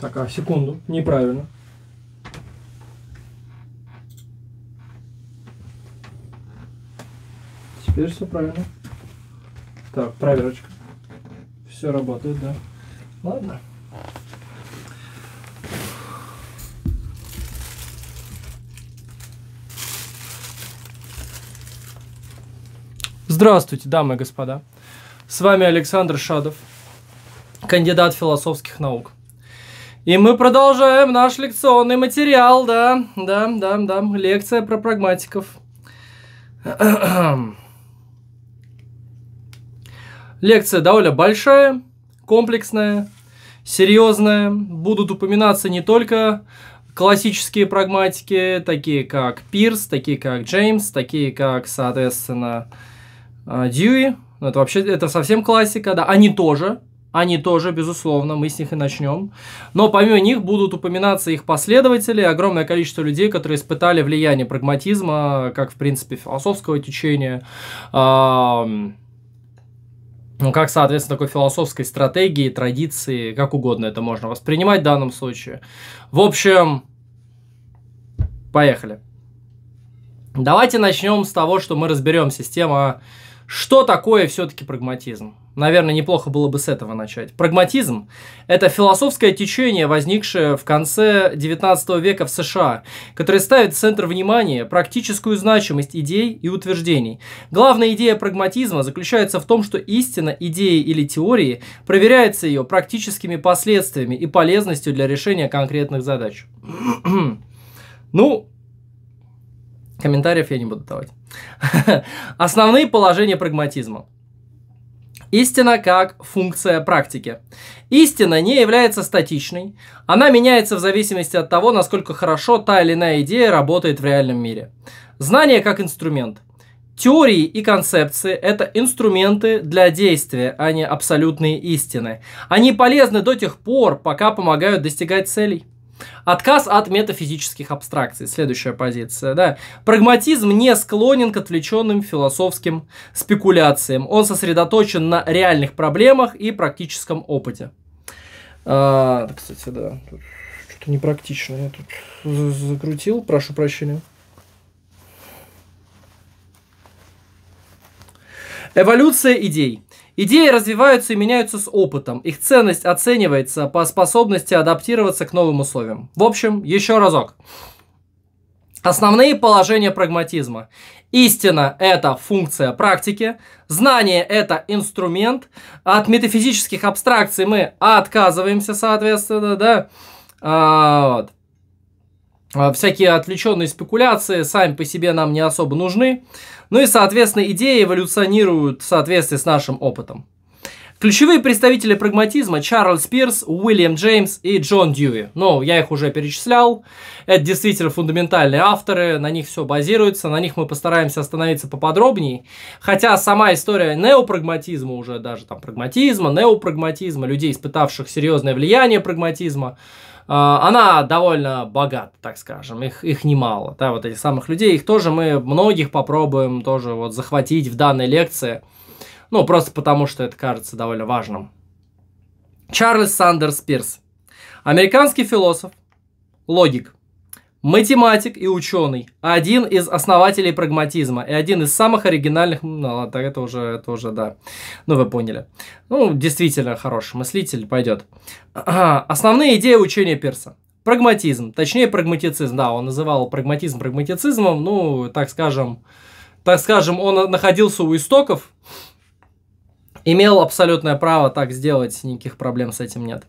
Так, а секунду, неправильно. Теперь все правильно. Так, проверочка. Все работает, да. Ладно. Здравствуйте, дамы и господа. С вами Александр Шадов, кандидат философских наук. И мы продолжаем наш лекционный материал, да, да, да, да, лекция про прагматиков. Лекция довольно большая, комплексная, серьезная. Будут упоминаться не только классические прагматики, такие как Пирс, такие как Джеймс, такие как, соответственно, Дьюи, а, ну, это вообще, это совсем классика, да, они тоже, они тоже, безусловно, мы с них и начнем. Но помимо них будут упоминаться их последователи, огромное количество людей, которые испытали влияние прагматизма, как, в принципе, философского течения, ну, как, соответственно, такой философской стратегии, традиции, как угодно это можно воспринимать в данном случае. В общем, поехали. Давайте начнем с того, что мы разберем систему а что такое все-таки прагматизм? Наверное, неплохо было бы с этого начать. Прагматизм – это философское течение, возникшее в конце XIX века в США, которое ставит в центр внимания практическую значимость идей и утверждений. Главная идея прагматизма заключается в том, что истина идеи или теории проверяется ее практическими последствиями и полезностью для решения конкретных задач. ну, комментариев я не буду давать. Основные положения прагматизма. Истина как функция практики. Истина не является статичной, она меняется в зависимости от того, насколько хорошо та или иная идея работает в реальном мире. Знание как инструмент. Теории и концепции – это инструменты для действия, а не абсолютные истины. Они полезны до тех пор, пока помогают достигать целей. Отказ от метафизических абстракций. Следующая позиция. Да. Прагматизм не склонен к отвлеченным философским спекуляциям. Он сосредоточен на реальных проблемах и практическом опыте. А, кстати, да, что-то непрактично. Я тут закрутил, прошу прощения. Эволюция идей. Идеи развиваются и меняются с опытом. Их ценность оценивается по способности адаптироваться к новым условиям. В общем, еще разок. Основные положения прагматизма. Истина – это функция практики, знание – это инструмент, от метафизических абстракций мы отказываемся, соответственно, да, а, вот. А, всякие отвлеченные спекуляции сами по себе нам не особо нужны. Ну и, соответственно, идеи эволюционируют в соответствии с нашим опытом. Ключевые представители прагматизма – Чарльз Пирс, Уильям Джеймс и Джон Дьюи. Ну, я их уже перечислял. Это действительно фундаментальные авторы, на них все базируется, на них мы постараемся остановиться поподробнее. Хотя сама история неопрагматизма уже, даже там прагматизма, неопрагматизма, людей, испытавших серьезное влияние прагматизма – а, она довольно богата, так скажем, их, их немало, да, вот этих самых людей, их тоже мы многих попробуем тоже вот захватить в данной лекции, ну, просто потому что это кажется довольно важным. Чарльз Сандерс Пирс, американский философ, логик, математик и ученый, один из основателей прагматизма и один из самых оригинальных, ну ладно, это уже, это уже, да, ну вы поняли. Ну, действительно хороший мыслитель, пойдет. Основные идеи учения Пирса. Прагматизм, точнее прагматицизм, да, он называл прагматизм прагматицизмом, ну, так скажем, так скажем, он находился у истоков, имел абсолютное право так сделать, никаких проблем с этим нет.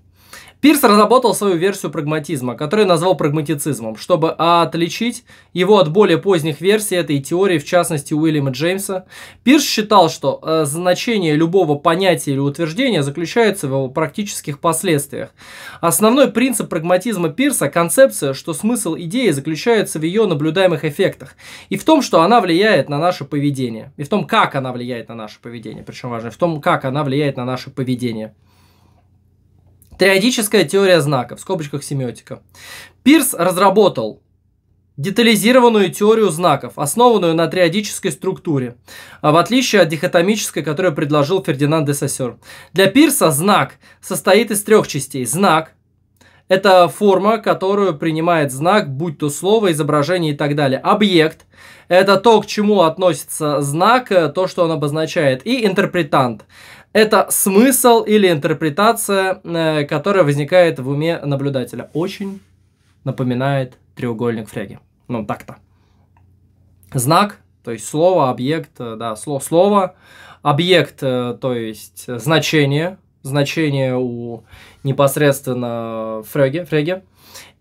Пирс разработал свою версию прагматизма, которую назвал прагматицизмом, чтобы отличить его от более поздних версий этой теории, в частности Уильяма Джеймса. Пирс считал, что э, значение любого понятия или утверждения заключается в его практических последствиях. Основной принцип прагматизма Пирса – концепция, что смысл идеи заключается в ее наблюдаемых эффектах и в том, что она влияет на наше поведение, и в том, как она влияет на наше поведение, причем важно, в том, как она влияет на наше поведение. Теоретическая теория знаков, в скобочках семиотика. Пирс разработал детализированную теорию знаков, основанную на триодической структуре, а в отличие от дихотомической, которую предложил Фердинанд де Сассер. Для Пирса знак состоит из трех частей. Знак – это форма, которую принимает знак, будь то слово, изображение и так далее. Объект – это то, к чему относится знак, то, что он обозначает. И интерпретант – это смысл или интерпретация, э, которая возникает в уме наблюдателя. Очень напоминает треугольник Фреги. Ну, так-то. Знак, то есть слово, объект, э, да, слово, слово. Объект, э, то есть значение, значение у непосредственно фреги, фреги.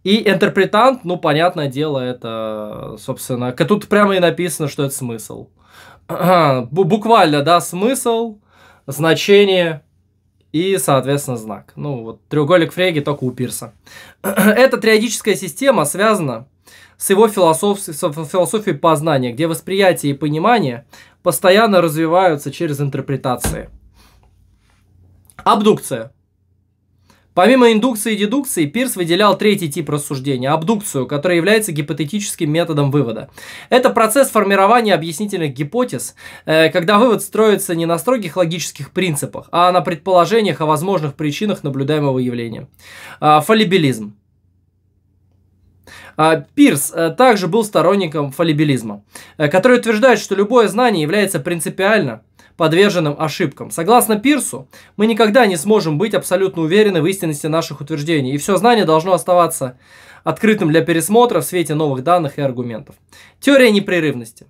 И интерпретант, ну, понятное дело, это, собственно, тут прямо и написано, что это смысл. Буквально, да, смысл, значение и, соответственно, знак. Ну, вот треугольник Фреги только у Пирса. Эта триадическая система связана с его философ... философией познания, где восприятие и понимание постоянно развиваются через интерпретации. Абдукция. Помимо индукции и дедукции, Пирс выделял третий тип рассуждения – абдукцию, которая является гипотетическим методом вывода. Это процесс формирования объяснительных гипотез, э, когда вывод строится не на строгих логических принципах, а на предположениях о возможных причинах наблюдаемого явления. А, Фалибилизм. А, Пирс э, также был сторонником фалибилизма, э, который утверждает, что любое знание является принципиально подверженным ошибкам. Согласно Пирсу, мы никогда не сможем быть абсолютно уверены в истинности наших утверждений, и все знание должно оставаться открытым для пересмотра в свете новых данных и аргументов. Теория непрерывности.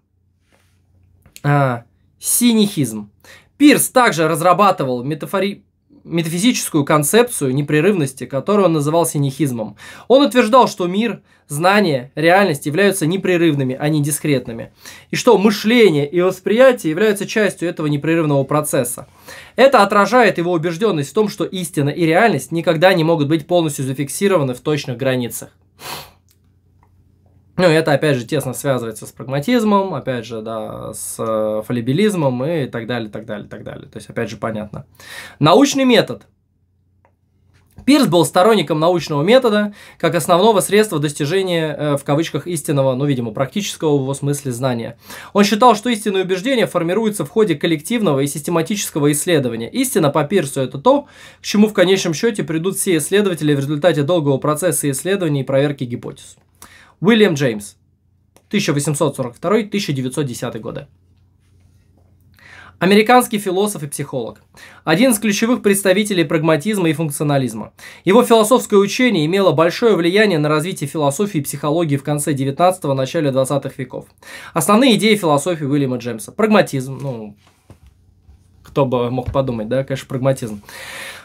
А, синихизм. Пирс также разрабатывал метафори метафизическую концепцию непрерывности, которую он называл синихизмом. Он утверждал, что мир, знание, реальность являются непрерывными, а не дискретными, и что мышление и восприятие являются частью этого непрерывного процесса. Это отражает его убежденность в том, что истина и реальность никогда не могут быть полностью зафиксированы в точных границах. Ну, это, опять же, тесно связывается с прагматизмом, опять же, да, с э, фалибилизмом и так далее, так далее, так далее. То есть, опять же, понятно. Научный метод. Пирс был сторонником научного метода как основного средства достижения, э, в кавычках, истинного, ну, видимо, практического в его смысле знания. Он считал, что истинные убеждения формируются в ходе коллективного и систематического исследования. Истина по Пирсу – это то, к чему в конечном счете придут все исследователи в результате долгого процесса исследований и проверки гипотез. Уильям Джеймс, 1842-1910 годы. Американский философ и психолог. Один из ключевых представителей прагматизма и функционализма. Его философское учение имело большое влияние на развитие философии и психологии в конце 19-го, начале 20-х веков. Основные идеи философии Уильяма Джеймса. Прагматизм, ну, кто бы мог подумать, да, конечно, прагматизм.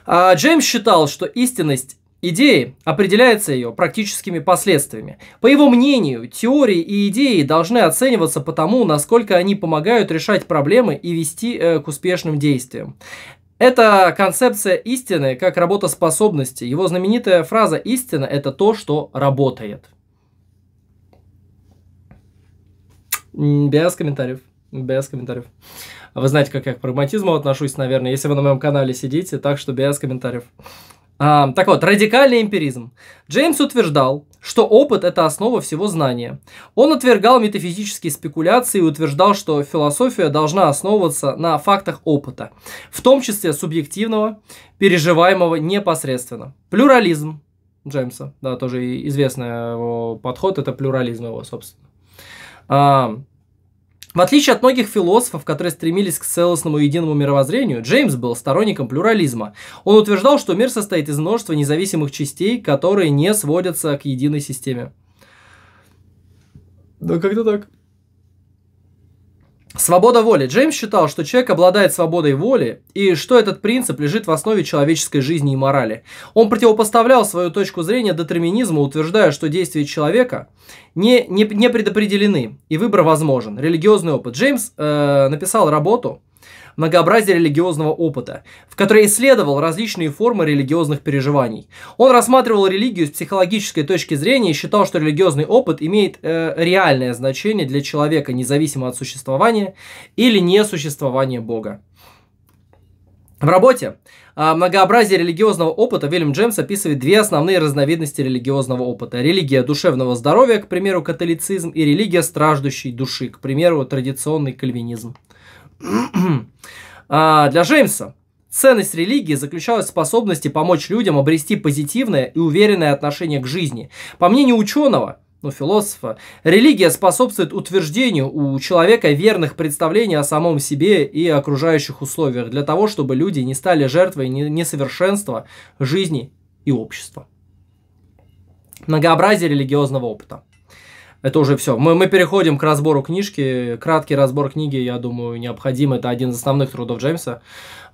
А, Джеймс считал, что истинность идеи определяется ее практическими последствиями. По его мнению, теории и идеи должны оцениваться по тому, насколько они помогают решать проблемы и вести э, к успешным действиям. Это концепция истины как работоспособности. Его знаменитая фраза «Истина – это то, что работает». Без комментариев. Без комментариев. Вы знаете, как я к прагматизму отношусь, наверное, если вы на моем канале сидите, так что без комментариев. А, так вот, радикальный эмпиризм. Джеймс утверждал, что опыт – это основа всего знания. Он отвергал метафизические спекуляции и утверждал, что философия должна основываться на фактах опыта, в том числе субъективного, переживаемого непосредственно. Плюрализм Джеймса, да, тоже известный его подход, это плюрализм его, собственно. А, в отличие от многих философов, которые стремились к целостному единому мировоззрению, Джеймс был сторонником плюрализма. Он утверждал, что мир состоит из множества независимых частей, которые не сводятся к единой системе. Да как-то так. Свобода воли. Джеймс считал, что человек обладает свободой воли и что этот принцип лежит в основе человеческой жизни и морали. Он противопоставлял свою точку зрения детерминизму, утверждая, что действия человека не, не, не предопределены и выбор возможен. Религиозный опыт. Джеймс э, написал работу многообразие религиозного опыта, в которой исследовал различные формы религиозных переживаний. Он рассматривал религию с психологической точки зрения и считал, что религиозный опыт имеет э, реальное значение для человека, независимо от существования или несуществования Бога. В работе а, «Многообразие религиозного опыта» Вильям Джеймс описывает две основные разновидности религиозного опыта. Религия душевного здоровья, к примеру, католицизм, и религия страждущей души, к примеру, традиционный кальвинизм а, для Джеймса Ценность религии заключалась в способности помочь людям обрести позитивное и уверенное отношение к жизни. По мнению ученого, ну, философа, религия способствует утверждению у человека верных представлений о самом себе и окружающих условиях, для того, чтобы люди не стали жертвой несовершенства жизни и общества. Многообразие религиозного опыта. Это уже все. Мы, мы переходим к разбору книжки. Краткий разбор книги, я думаю, необходим. Это один из основных трудов Джеймса.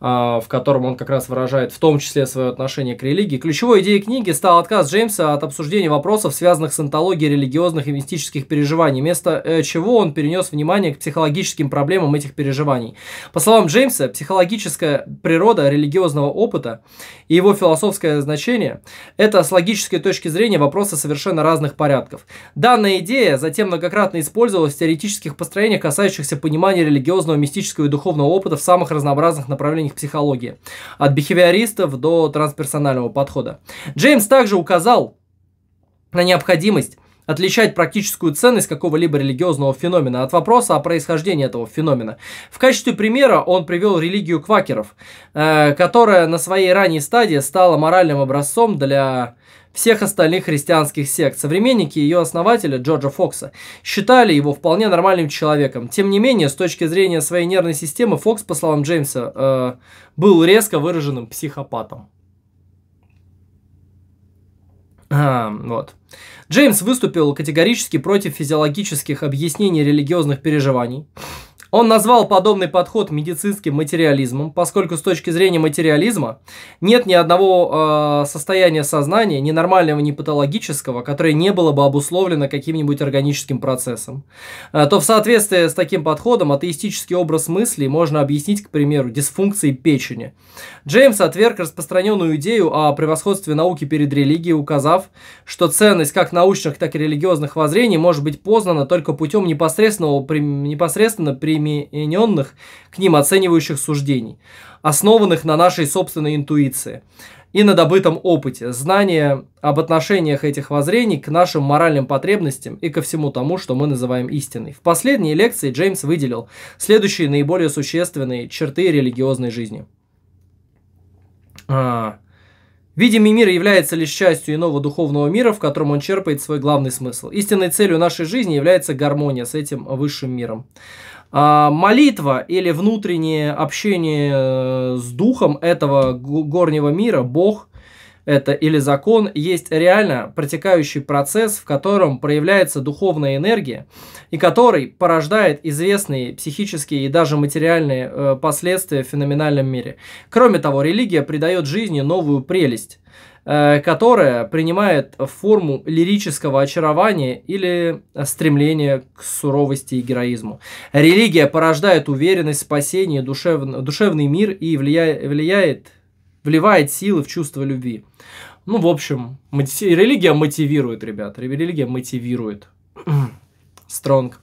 А, в котором он как раз выражает в том числе свое отношение к религии. Ключевой идеей книги стал отказ Джеймса от обсуждения вопросов, связанных с антологией религиозных и мистических переживаний, вместо э, чего он перенес внимание к психологическим проблемам этих переживаний. По словам Джеймса, психологическая природа религиозного опыта и его философское значение – это с логической точки зрения вопросы совершенно разных порядков. Данная идея затем многократно использовалась в теоретических построениях, касающихся понимания религиозного, мистического и духовного опыта в самых разнообразных направлениях них психологии, от бихевиористов до трансперсонального подхода. Джеймс также указал на необходимость отличать практическую ценность какого-либо религиозного феномена от вопроса о происхождении этого феномена. В качестве примера он привел религию квакеров, э, которая на своей ранней стадии стала моральным образцом для всех остальных христианских сект. Современники ее основателя Джорджа Фокса считали его вполне нормальным человеком. Тем не менее, с точки зрения своей нервной системы, Фокс, по словам Джеймса, э, был резко выраженным психопатом. А, вот. Джеймс выступил категорически против физиологических объяснений религиозных переживаний. Он назвал подобный подход медицинским материализмом, поскольку с точки зрения материализма нет ни одного э, состояния сознания, ни нормального, ни патологического, которое не было бы обусловлено каким-нибудь органическим процессом. Э, то в соответствии с таким подходом атеистический образ мысли можно объяснить, к примеру, дисфункцией печени. Джеймс отверг распространенную идею о превосходстве науки перед религией, указав, что ценность как научных, так и религиозных воззрений может быть познана только путем непосредственного, непосредственно примененных к ним оценивающих суждений, основанных на нашей собственной интуиции и на добытом опыте, знание об отношениях этих воззрений к нашим моральным потребностям и ко всему тому, что мы называем истиной. В последней лекции Джеймс выделил следующие наиболее существенные черты религиозной жизни – а. Видимый мир является лишь частью иного духовного мира, в котором он черпает свой главный смысл. Истинной целью нашей жизни является гармония с этим высшим миром. А молитва или внутреннее общение э, с духом этого горнего мира, Бог, это или закон, есть реально протекающий процесс, в котором проявляется духовная энергия, и который порождает известные психические и даже материальные э, последствия в феноменальном мире. Кроме того, религия придает жизни новую прелесть, э, которая принимает форму лирического очарования или э, стремления к суровости и героизму. Религия порождает уверенность в спасении, душев, душевный мир и влия, влияет вливает силы в чувство любви. Ну, в общем, мотив... религия мотивирует, ребят. Религия мотивирует. Стронг.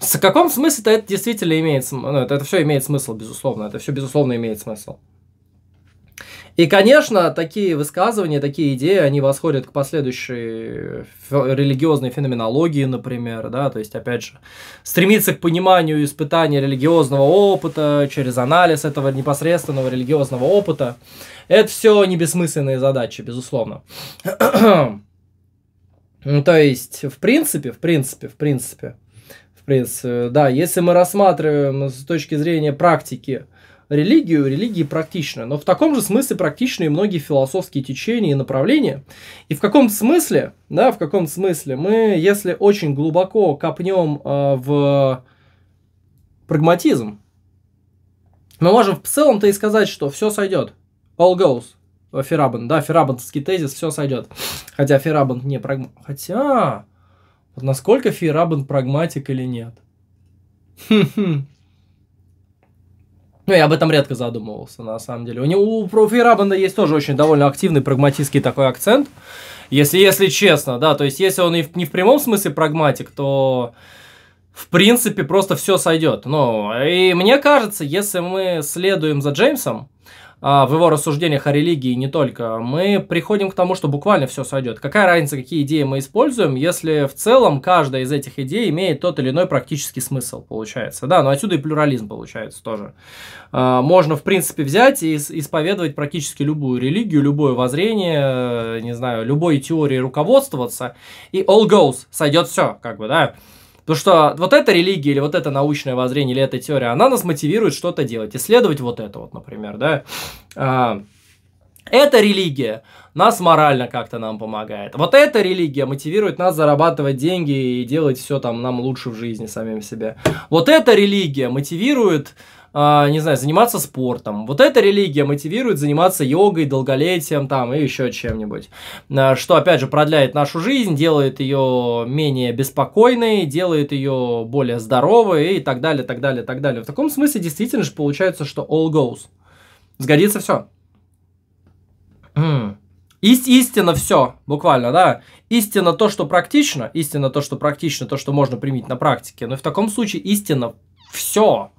В каком смысле-то это действительно имеет смысл? Ну, это, это все имеет смысл, безусловно. Это все, безусловно, имеет смысл. И, конечно, такие высказывания, такие идеи, они восходят к последующей э, религиозной феноменологии, например, да, то есть, опять же, стремиться к пониманию испытания религиозного опыта через анализ этого непосредственного религиозного опыта, это все не бессмысленные задачи, безусловно. Ну, то есть, в принципе, в принципе, в принципе, в принципе, да, если мы рассматриваем с точки зрения практики религию, религии практичны. Но в таком же смысле практичны и многие философские течения и направления. И в каком смысле, да, в каком смысле мы, если очень глубоко копнем э, в прагматизм, мы можем в целом-то и сказать, что все сойдет. All goes. Ферабан, да, ферабентовский тезис, все сойдет. Хотя Ферабан не прагма, Хотя, вот насколько Ферабан прагматик или нет? Ну, я об этом редко задумывался, на самом деле. У него у Профи Рабанда есть тоже очень довольно активный прагматический такой акцент. Если, если честно, да, то есть если он и в, не в прямом смысле прагматик, то в принципе просто все сойдет. Ну, и мне кажется, если мы следуем за Джеймсом, а, в его рассуждениях о религии не только, мы приходим к тому, что буквально все сойдет. Какая разница, какие идеи мы используем, если в целом каждая из этих идей имеет тот или иной практический смысл, получается. Да, но отсюда и плюрализм получается тоже. А, можно, в принципе, взять и исповедовать практически любую религию, любое воззрение, э, не знаю, любой теории руководствоваться, и all goes, сойдет все, как бы, да. Потому ну что вот эта религия или вот это научное воззрение или эта теория, она нас мотивирует что-то делать, исследовать вот это вот, например, да. А, эта религия нас морально как-то нам помогает. Вот эта религия мотивирует нас зарабатывать деньги и делать все там нам лучше в жизни самим себе. Вот эта религия мотивирует а, не знаю, заниматься спортом. Вот эта религия мотивирует заниматься йогой, долголетием там и еще чем-нибудь. А, что, опять же, продляет нашу жизнь, делает ее менее беспокойной, делает ее более здоровой и так далее, так далее, так далее. В таком смысле действительно же получается, что all goes. Сгодится все. Mm. Ист, истина все, буквально, да. Истина то, что практично, истина то, что практично, то, что можно применить на практике. Но в таком случае истина все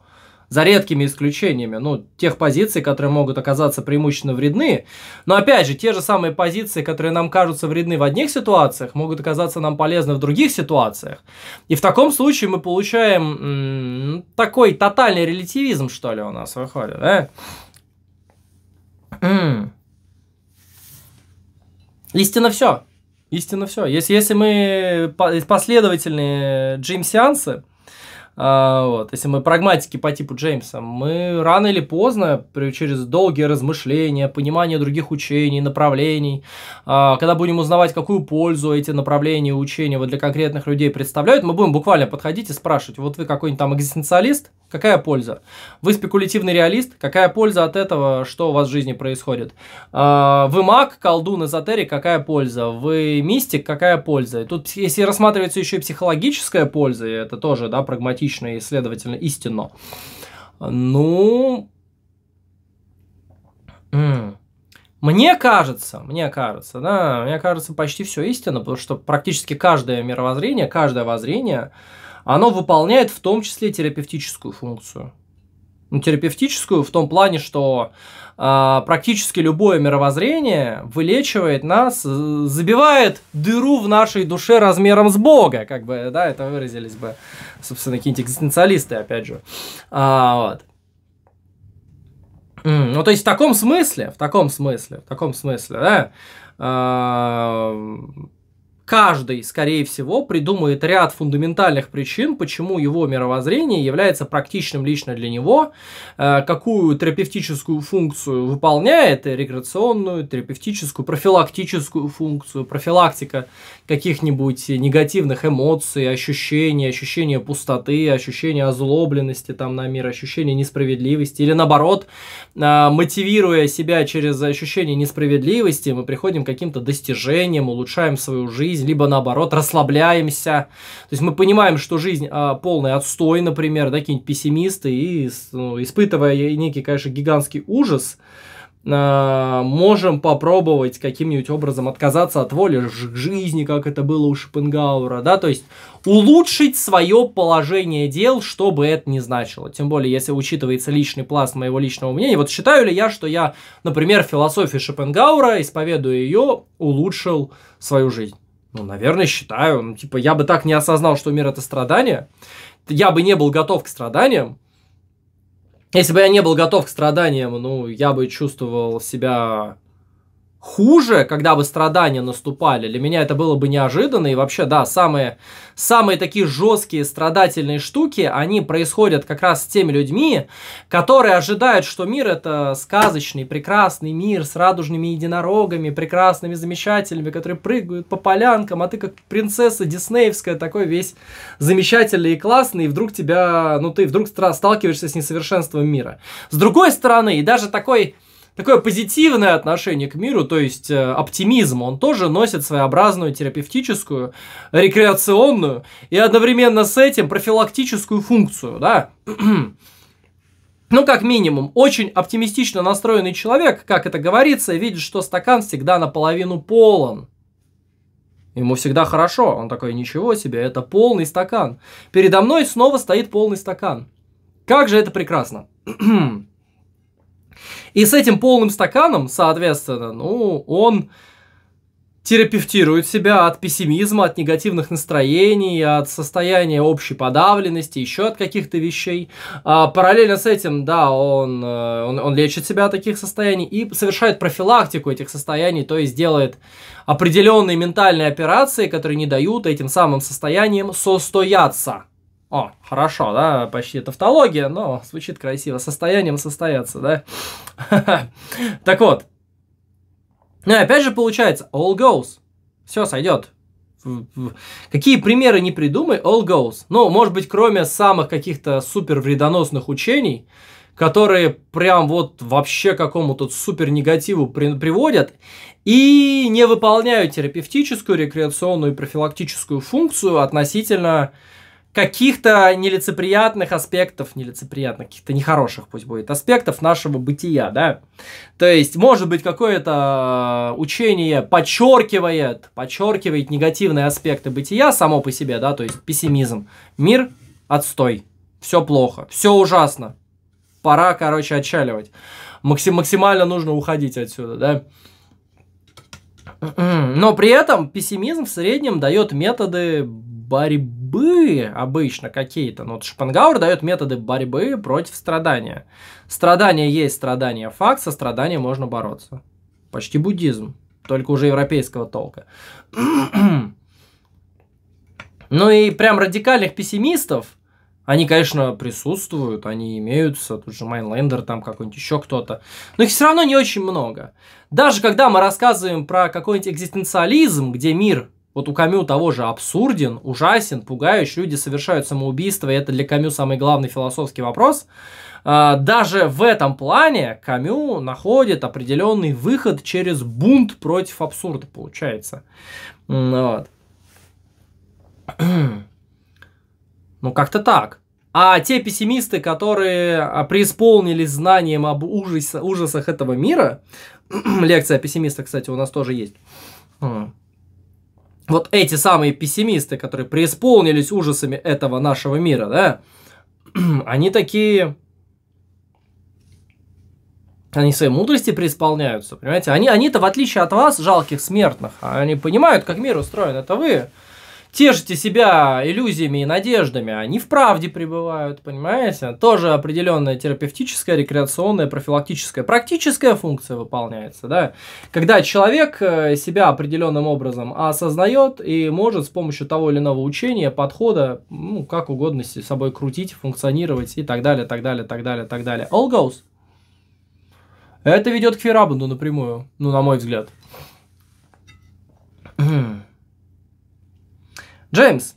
за редкими исключениями, ну, тех позиций, которые могут оказаться преимущественно вредны. Но опять же, те же самые позиции, которые нам кажутся вредны в одних ситуациях, могут оказаться нам полезны в других ситуациях. И в таком случае мы получаем м- такой тотальный релятивизм, что ли, у нас выходит, да? Истинно все. Истинно все. Если, если мы последовательные джим-сеансы, а, вот, если мы прагматики по типу Джеймса, мы рано или поздно, через долгие размышления, понимание других учений, направлений, а, когда будем узнавать, какую пользу эти направления и учения вот для конкретных людей представляют, мы будем буквально подходить и спрашивать, вот вы какой-нибудь там экзистенциалист, какая польза? Вы спекулятивный реалист, какая польза от этого, что у вас в жизни происходит? А, вы маг, колдун, эзотерик, какая польза? Вы мистик, какая польза? И тут, если рассматривается еще и психологическая польза, это тоже, да, прагматично хаотично и, следовательно, истинно. Ну, мне кажется, мне кажется, да, мне кажется, почти все истинно, потому что практически каждое мировоззрение, каждое воззрение, оно выполняет в том числе терапевтическую функцию. Ну, терапевтическую в том плане, что а, практически любое мировоззрение вылечивает нас, забивает дыру в нашей душе размером с Бога, как бы, да, это выразились бы, собственно, какие-нибудь экзистенциалисты, опять же. А, вот. Ну, то есть в таком смысле, в таком смысле, в таком смысле, да, а, каждый, скорее всего, придумает ряд фундаментальных причин, почему его мировоззрение является практичным лично для него, э, какую терапевтическую функцию выполняет, рекреационную, терапевтическую, профилактическую функцию, профилактика каких-нибудь негативных эмоций, ощущений, ощущения пустоты, ощущения озлобленности там на мир, ощущения несправедливости, или наоборот, э, мотивируя себя через ощущение несправедливости, мы приходим к каким-то достижениям, улучшаем свою жизнь, жизнь, либо наоборот расслабляемся. То есть мы понимаем, что жизнь э, полный отстой, например, да, какие-нибудь пессимисты, и ну, испытывая некий, конечно, гигантский ужас, а, можем попробовать каким-нибудь образом отказаться от воли жизни, как это было у Шопенгауэра, да, то есть улучшить свое положение дел, что бы это ни значило. Тем более, если учитывается личный пласт моего личного мнения. Вот считаю ли я, что я, например, философию Шопенгауэра, исповедуя ее, улучшил свою жизнь? Ну, наверное, считаю. Ну, типа, я бы так не осознал, что мир это страдание. Я бы не был готов к страданиям. Если бы я не был готов к страданиям, ну, я бы чувствовал себя хуже, когда бы страдания наступали. Для меня это было бы неожиданно. И вообще, да, самые, самые такие жесткие страдательные штуки, они происходят как раз с теми людьми, которые ожидают, что мир это сказочный, прекрасный мир с радужными единорогами, прекрасными замечателями, которые прыгают по полянкам, а ты как принцесса диснеевская, такой весь замечательный и классный, и вдруг тебя, ну ты вдруг сталкиваешься с несовершенством мира. С другой стороны, и даже такой такое позитивное отношение к миру, то есть э, оптимизм, он тоже носит своеобразную терапевтическую, рекреационную и одновременно с этим профилактическую функцию, да. Ну, как минимум, очень оптимистично настроенный человек, как это говорится, видит, что стакан всегда наполовину полон. Ему всегда хорошо. Он такой, ничего себе, это полный стакан. Передо мной снова стоит полный стакан. Как же это прекрасно. И с этим полным стаканом, соответственно, ну, он терапевтирует себя от пессимизма, от негативных настроений, от состояния общей подавленности, еще от каких-то вещей. А, параллельно с этим, да, он, э, он, он лечит себя от таких состояний и совершает профилактику этих состояний, то есть делает определенные ментальные операции, которые не дают этим самым состояниям состояться. О, хорошо, да, почти тавтология, но звучит красиво. Состоянием состояться, да? Так вот. Ну, опять же, получается, all goes. Все сойдет. Какие примеры не придумай, all goes. Ну, может быть, кроме самых каких-то супер вредоносных учений, которые прям вот вообще какому-то супер негативу при, приводят и не выполняют терапевтическую, рекреационную и профилактическую функцию относительно каких-то нелицеприятных аспектов, нелицеприятных, каких-то нехороших, пусть будет, аспектов нашего бытия, да. То есть, может быть, какое-то учение подчеркивает, подчеркивает негативные аспекты бытия само по себе, да, то есть пессимизм. Мир отстой, все плохо, все ужасно, пора, короче, отчаливать. Максим, максимально нужно уходить отсюда, да. М-м. Но при этом пессимизм в среднем дает методы борьбы обычно какие-то. Ну, вот Шопенгауэр дает методы борьбы против страдания. Страдание есть страдание факт, со страданием можно бороться. Почти буддизм, только уже европейского толка. Ну и прям радикальных пессимистов они, конечно, присутствуют, они имеются, тут же Майнлендер, там какой-нибудь еще кто-то, но их все равно не очень много. Даже когда мы рассказываем про какой-нибудь экзистенциализм, где мир вот у Камю того же абсурден, ужасен, пугающий, люди совершают самоубийство, и это для Камю самый главный философский вопрос. А, даже в этом плане Камю находит определенный выход через бунт против абсурда, получается. Вот. Ну, как-то так. А те пессимисты, которые а, преисполнились знанием об ужас, ужасах этого мира, лекция пессимиста, кстати, у нас тоже есть. Вот эти самые пессимисты, которые преисполнились ужасами этого нашего мира, да, они такие, они своей мудрости преисполняются, понимаете? Они, они-то, в отличие от вас, жалких смертных, а они понимают, как мир устроен, это вы тешите себя иллюзиями и надеждами, они в правде пребывают, понимаете? Тоже определенная терапевтическая, рекреационная, профилактическая, практическая функция выполняется, да? Когда человек э, себя определенным образом осознает и может с помощью того или иного учения, подхода, ну, как угодно с собой крутить, функционировать и так далее, так далее, так далее, так далее. All goes. Это ведет к Ферабанду напрямую, ну, на мой взгляд. Джеймс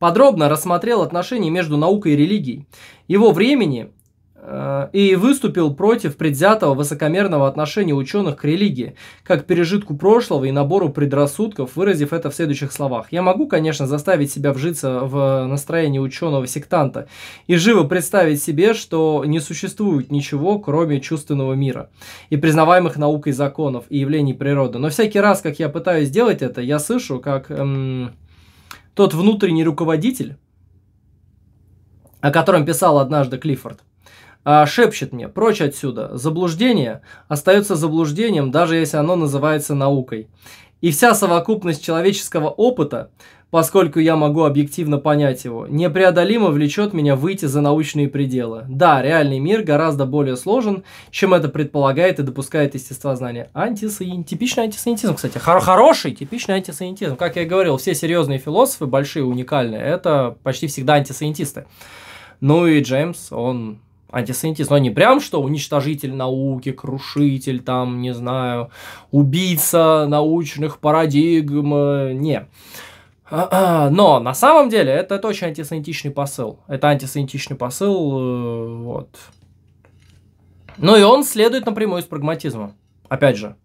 подробно рассмотрел отношения между наукой и религией, его времени э, и выступил против предвзятого высокомерного отношения ученых к религии, как пережитку прошлого и набору предрассудков, выразив это в следующих словах. Я могу, конечно, заставить себя вжиться в настроение ученого-сектанта и живо представить себе, что не существует ничего, кроме чувственного мира и признаваемых наукой законов и явлений природы. Но всякий раз, как я пытаюсь сделать это, я слышу, как... Эм, тот внутренний руководитель, о котором писал однажды Клиффорд, а, шепчет мне, прочь отсюда, заблуждение остается заблуждением, даже если оно называется наукой. И вся совокупность человеческого опыта поскольку я могу объективно понять его, непреодолимо влечет меня выйти за научные пределы. Да, реальный мир гораздо более сложен, чем это предполагает и допускает естествознание. Антисоин... Типичный антисоиентизм, кстати. Хор хороший типичный антисоиентизм. Как я и говорил, все серьезные философы, большие, уникальные, это почти всегда антисоиентисты. Ну и Джеймс, он антисоиентист, но не прям, что уничтожитель науки, крушитель, там, не знаю, убийца научных парадигм, э, нет. Но на самом деле это, это очень антисанитичный посыл. Это антисанитичный посыл, э, вот. Ну и он следует напрямую из прагматизма. Опять же,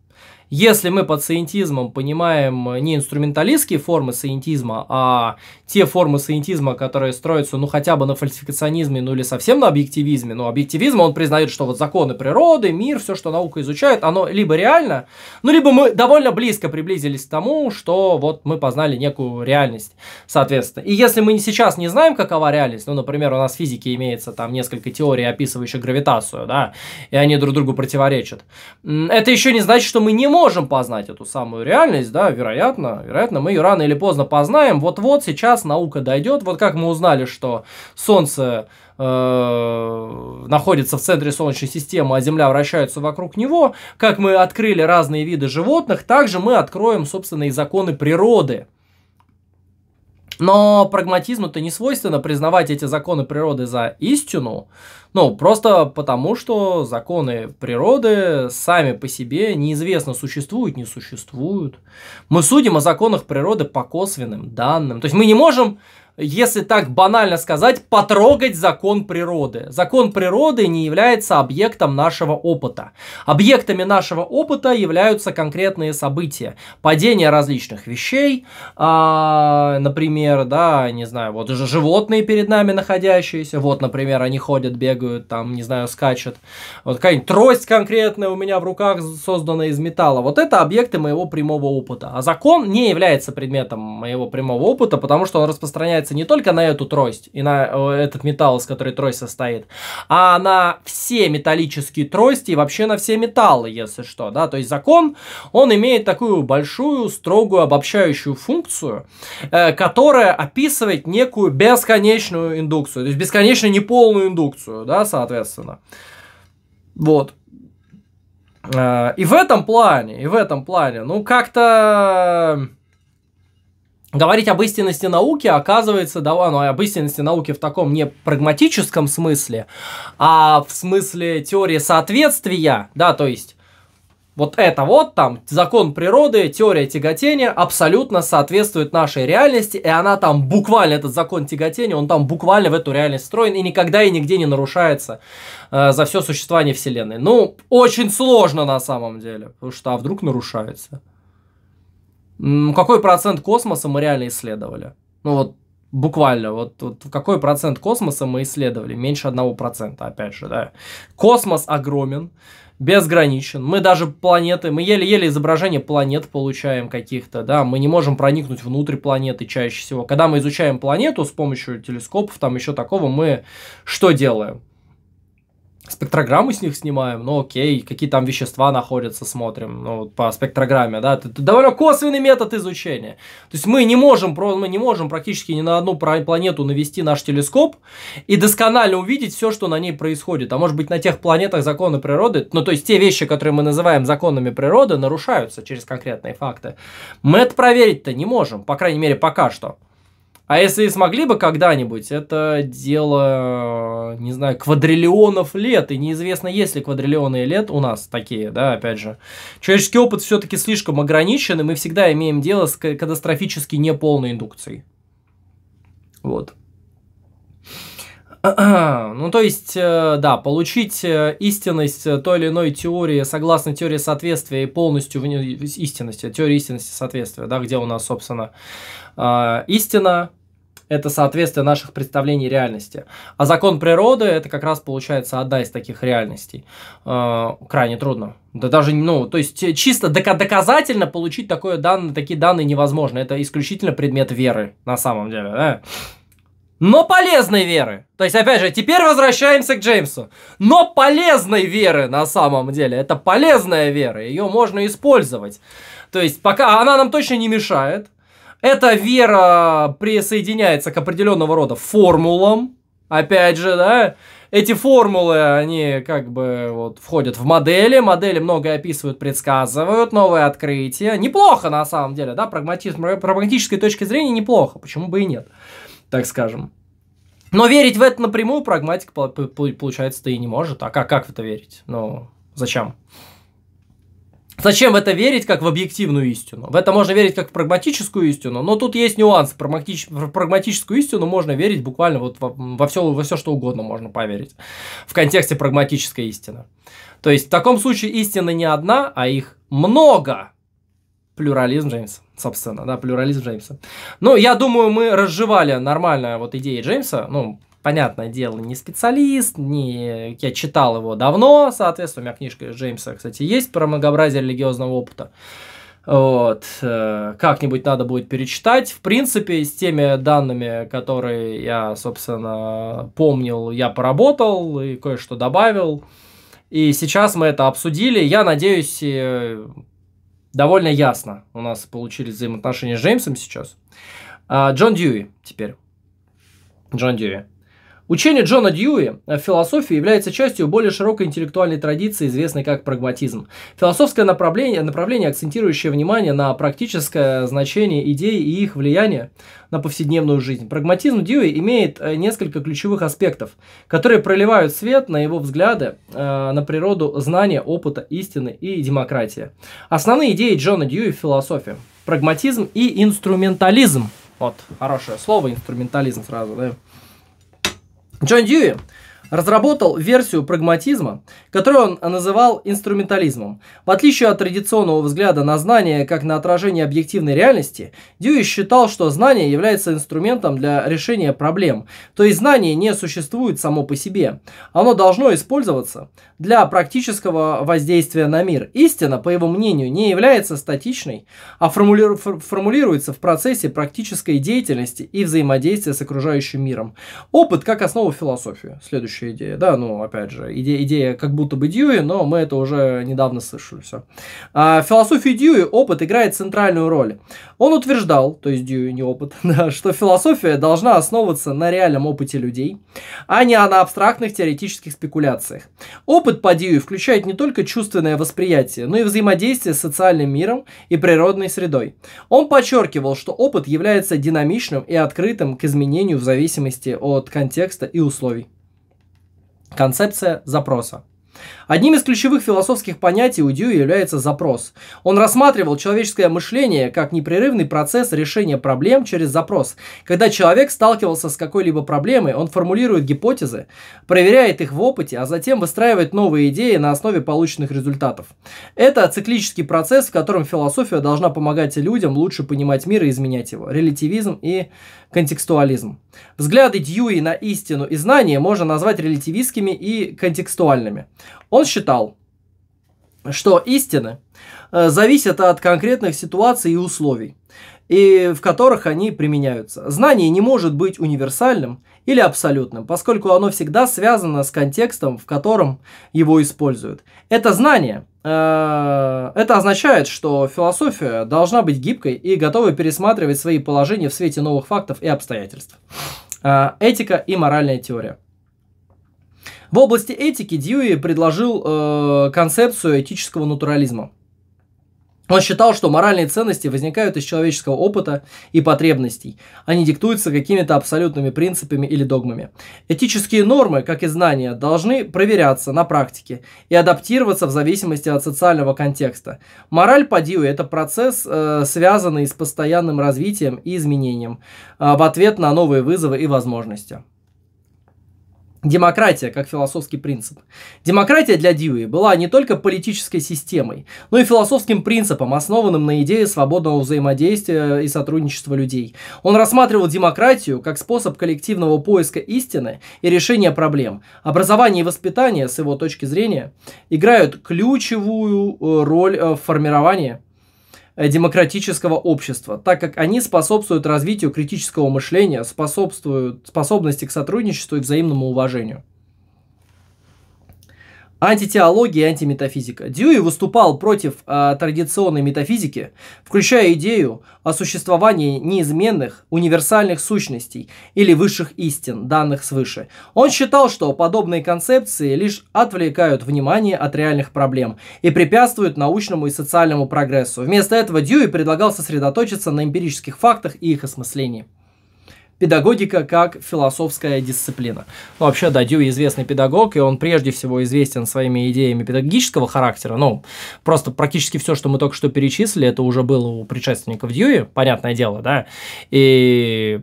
если мы под саентизмом понимаем э, не инструменталистские формы саентизма, а те формы саентизма, которые строятся ну хотя бы на фальсификационизме, ну или совсем на объективизме, ну объективизм он признает, что вот законы природы, мир, все, что наука изучает, оно либо реально, ну либо мы довольно близко приблизились к тому, что вот мы познали некую реальность, соответственно. И если мы сейчас не знаем, какова реальность, ну, например, у нас в физике имеется там несколько теорий, описывающих гравитацию, да, и они друг другу противоречат, это еще не значит, что мы не можем можем познать эту самую реальность, да, вероятно, вероятно, мы ее рано или поздно познаем. Вот-вот сейчас наука дойдет. Вот как мы узнали, что Солнце э, находится в центре Солнечной системы, а Земля вращается вокруг него, как мы открыли разные виды животных, также мы откроем, собственно, и законы природы. Но прагматизму это не свойственно признавать эти законы природы за истину, ну, просто потому, что законы природы сами по себе неизвестно, существуют, не существуют. Мы судим о законах природы по косвенным данным. То есть мы не можем если так банально сказать, потрогать закон природы. Закон природы не является объектом нашего опыта. Объектами нашего опыта являются конкретные события. Падение различных вещей, а, например, да, не знаю, вот же животные перед нами находящиеся, вот, например, они ходят, бегают, там, не знаю, скачут. Вот какая-нибудь трость конкретная у меня в руках созданная из металла. Вот это объекты моего прямого опыта. А закон не является предметом моего прямого опыта, потому что он распространяется опирается не только на эту трость и на этот металл, из которой трость состоит, а на все металлические трости и вообще на все металлы, если что, да, то есть закон, он имеет такую большую, строгую, обобщающую функцию, э, которая описывает некую бесконечную индукцию, то есть бесконечно неполную индукцию, да, соответственно. Вот. Э, и в этом плане, и в этом плане, ну как-то Говорить об истинности науки оказывается, да, ну, об истинности науки в таком не прагматическом смысле, а в смысле теории соответствия, да, то есть вот это вот там, закон природы, теория тяготения абсолютно соответствует нашей реальности, и она там буквально, этот закон тяготения, он там буквально в эту реальность встроен и никогда и нигде не нарушается э, за все существование Вселенной. Ну, очень сложно на самом деле, потому что а вдруг нарушается. Какой процент космоса мы реально исследовали? Ну вот буквально, вот, вот какой процент космоса мы исследовали? Меньше одного процента, опять же, да. Космос огромен, безграничен. Мы даже планеты, мы еле-еле изображение планет получаем каких-то, да, мы не можем проникнуть внутрь планеты чаще всего. Когда мы изучаем планету с помощью телескопов, там еще такого, мы что делаем? спектрограммы с них снимаем, ну окей, какие там вещества находятся, смотрим, ну по спектрограмме, да, это довольно косвенный метод изучения. То есть мы не можем, мы не можем практически ни на одну планету навести наш телескоп и досконально увидеть все, что на ней происходит. А может быть на тех планетах законы природы, ну то есть те вещи, которые мы называем законами природы, нарушаются через конкретные факты. Мы это проверить-то не можем, по крайней мере пока что. А если и смогли бы когда-нибудь, это дело, не знаю, квадриллионов лет. И неизвестно, есть ли квадриллионы лет у нас такие, да, опять же. Человеческий опыт все-таки слишком ограничен, и мы всегда имеем дело с катастрофически неполной индукцией. Вот. Ну, то есть, э, да, получить э, истинность э, той или иной теории согласно теории соответствия и полностью вне истинности, теории истинности соответствия, да, где у нас, собственно, истина, это соответствие наших представлений реальности. А закон природы это как раз получается одна из таких реальностей. Э, крайне трудно. Да даже, ну, то есть э, чисто доказательно получить такое данные, такие данные невозможно. Это исключительно предмет веры на самом деле. Да? но полезной веры. То есть, опять же, теперь возвращаемся к Джеймсу. Но полезной веры на самом деле. Это полезная вера, ее можно использовать. То есть, пока она нам точно не мешает, эта вера присоединяется к определенного рода формулам, опять же, да, эти формулы, они как бы вот входят в модели, модели многое описывают, предсказывают, новые открытия. Неплохо на самом деле, да, прагматизм, э, прагматической точки зрения неплохо, почему бы и нет, так скажем. Но верить в это напрямую прагматик, получается, ты и не может. А как, как в это верить? Ну, зачем? Зачем это верить как в объективную истину? В это можно верить как в прагматическую истину, но тут есть нюанс. В прагматическую истину можно верить буквально вот во, во, все, во все, что угодно можно поверить в контексте прагматической истины. То есть в таком случае истина не одна, а их много. Плюрализм Джеймса, собственно, да, плюрализм Джеймса. Ну, я думаю, мы разжевали нормально вот идеи Джеймса, ну, понятное дело, не специалист, не... я читал его давно, соответственно, у меня книжка Джеймса, кстати, есть про многообразие религиозного опыта. Вот. Э, как-нибудь надо будет перечитать. В принципе, с теми данными, которые я, собственно, помнил, я поработал и кое-что добавил. И сейчас мы это обсудили. Я надеюсь, э, довольно ясно у нас получились взаимоотношения с Джеймсом сейчас. А, Джон Дьюи теперь. Джон Дьюи. Учение Джона Дьюи в философии является частью более широкой интеллектуальной традиции, известной как прагматизм. Философское направление, направление, акцентирующее внимание на практическое значение идей и их влияние на повседневную жизнь. Прагматизм Дьюи имеет э, несколько ключевых аспектов, которые проливают свет на его взгляды э, на природу знания, опыта, истины и демократии. Основные идеи Джона Дьюи в философии. Прагматизм и инструментализм. Вот, хорошее слово, инструментализм сразу, да? Join you разработал версию прагматизма, которую он называл инструментализмом. В отличие от традиционного взгляда на знание как на отражение объективной реальности, Дьюи считал, что знание является инструментом для решения проблем, то есть знание не существует само по себе. Оно должно использоваться для практического воздействия на мир. Истина, по его мнению, не является статичной, а формули... формулируется в процессе практической деятельности и взаимодействия с окружающим миром. Опыт как основа философии. Следующий потрясающая идея. Да, ну, опять же, идея, идея как будто бы Дьюи, но мы это уже недавно слышали все. А, в философии Дьюи опыт играет центральную роль. Он утверждал, то есть Дьюи не опыт, что философия должна основываться на реальном опыте людей, а не на абстрактных теоретических спекуляциях. Опыт по Дьюи включает не только чувственное восприятие, но и взаимодействие с социальным миром и природной средой. Он подчеркивал, что опыт является динамичным и открытым к изменению в зависимости от контекста и условий. Концепция запроса. Одним из ключевых философских понятий у Дью является запрос. Он рассматривал человеческое мышление как непрерывный процесс решения проблем через запрос. Когда человек сталкивался с какой-либо проблемой, он формулирует гипотезы, проверяет их в опыте, а затем выстраивает новые идеи на основе полученных результатов. Это циклический процесс, в котором философия должна помогать людям лучше понимать мир и изменять его. Релятивизм и контекстуализм. Взгляды Дьюи на истину и знание можно назвать релятивистскими и контекстуальными. Он считал, что истины э, зависят от конкретных ситуаций и условий, и в которых они применяются. Знание не может быть универсальным или абсолютным, поскольку оно всегда связано с контекстом, в котором его используют. Это знание, э, это означает, что философия должна быть гибкой и готовой пересматривать свои положения в свете новых фактов и обстоятельств. Э, этика и моральная теория. В области этики Дьюи предложил э, концепцию этического натурализма. Он считал, что моральные ценности возникают из человеческого опыта и потребностей. Они диктуются какими-то абсолютными принципами или догмами. Этические нормы, как и знания, должны проверяться на практике и адаптироваться в зависимости от социального контекста. Мораль по Дьюи – это процесс, э, связанный с постоянным развитием и изменением э, в ответ на новые вызовы и возможности. Демократия как философский принцип. Демократия для Дьюи была не только политической системой, но и философским принципом, основанным на идее свободного взаимодействия и сотрудничества людей. Он рассматривал демократию как способ коллективного поиска истины и решения проблем. Образование и воспитание, с его точки зрения, играют ключевую э, роль э, в формировании Э, демократического общества, так как они способствуют развитию критического мышления, способствуют способности к сотрудничеству и взаимному уважению антитеология и антиметафизика. Дьюи выступал против э, традиционной метафизики, включая идею о существовании неизменных универсальных сущностей или высших истин, данных свыше. Он считал, что подобные концепции лишь отвлекают внимание от реальных проблем и препятствуют научному и социальному прогрессу. Вместо этого Дьюи предлагал сосредоточиться на эмпирических фактах и их осмыслении педагогика как философская дисциплина. Ну, вообще, да, Дью известный педагог, и он прежде всего известен своими идеями педагогического характера. Ну, просто практически все, что мы только что перечислили, это уже было у предшественников Дьюи, понятное дело, да. И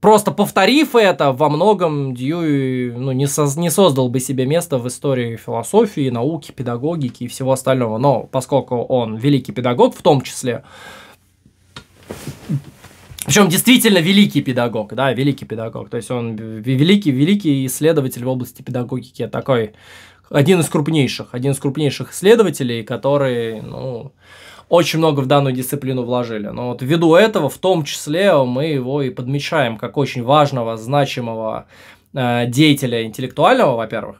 просто повторив это, во многом Дьюи ну, не, соз, не создал бы себе места в истории философии, науки, педагогики и всего остального. Но поскольку он великий педагог в том числе, причем действительно великий педагог, да, великий педагог. То есть он великий-великий исследователь в области педагогики, такой один из крупнейших, один из крупнейших исследователей, который, ну, очень много в данную дисциплину вложили. Но вот ввиду этого, в том числе, мы его и подмечаем как очень важного, значимого э, деятеля интеллектуального, во-первых,